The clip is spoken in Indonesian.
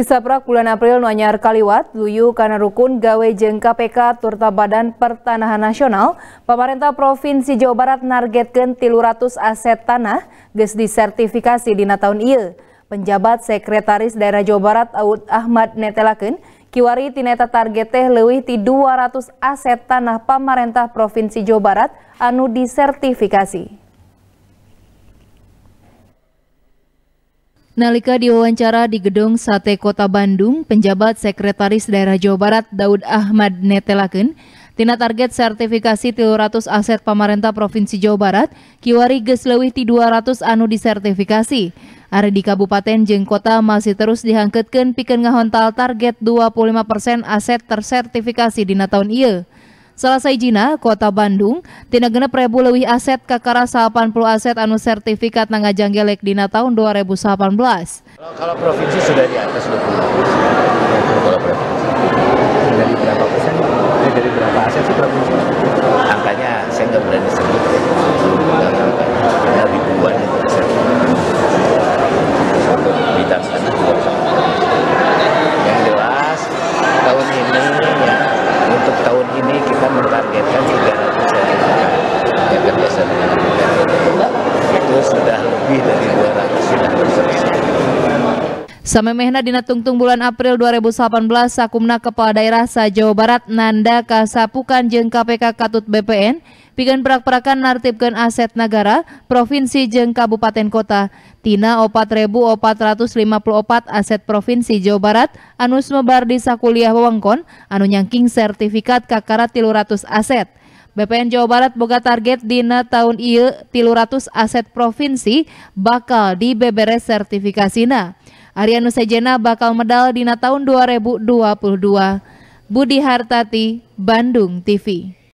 Di Disabrak bulan April Nuanyar Kaliwat, Luyu karena rukun gawe jeng KPK turta Badan Pertanahan Nasional, pemerintah Provinsi Jawa Barat nargetkan 300 aset tanah ges disertifikasi di tahun iya. Penjabat Sekretaris Daerah Jawa Barat Aud Ahmad Netelaken, kiwari tineta target teh leuwih 200 aset tanah pemerintah Provinsi Jawa Barat anu disertifikasi. Nalika diwawancara di Gedung Sate Kota Bandung, penjabat Sekretaris Daerah Jawa Barat Daud Ahmad netelaken, tina target sertifikasi 300 aset pemerintah Provinsi Jawa Barat, kiwari Geslewih ti 200 anu disertifikasi. Ari di kabupaten Jengkota kota masih terus dihangketkan piken ngahontal target 25% aset tersertifikasi di tahun ieu. Selesai Jina, Kota Bandung, tina genep rebu lewi aset kakara 80 aset anu sertifikat janggelek dina tahun 2018. Kalau, kalau provinsi sudah di atas 20. Kalau provinsi. Dari berapa persen? Dari berapa aset sih provinsi? Angkanya saya nggak berani Samemehna dina tungtung bulan April 2018 Sakumna Kepala Daerah sa Jawa Barat Nanda Kasapukan Jeng KPK Katut BPN Pikan perak-perakan nartipkan aset negara, provinsi Jeng kabupaten kota. Tina 4454 aset provinsi Jawa Barat anu sumebar di sakuliah wewengkon anu nyangking sertifikat kakara 300 aset. BPN Jawa Barat boga target dina tahun ieu 300 aset provinsi bakal dibeberes sertifikasina. Ariano Sejena bakal medal di tahun 2022. Budi Hartati, Bandung TV.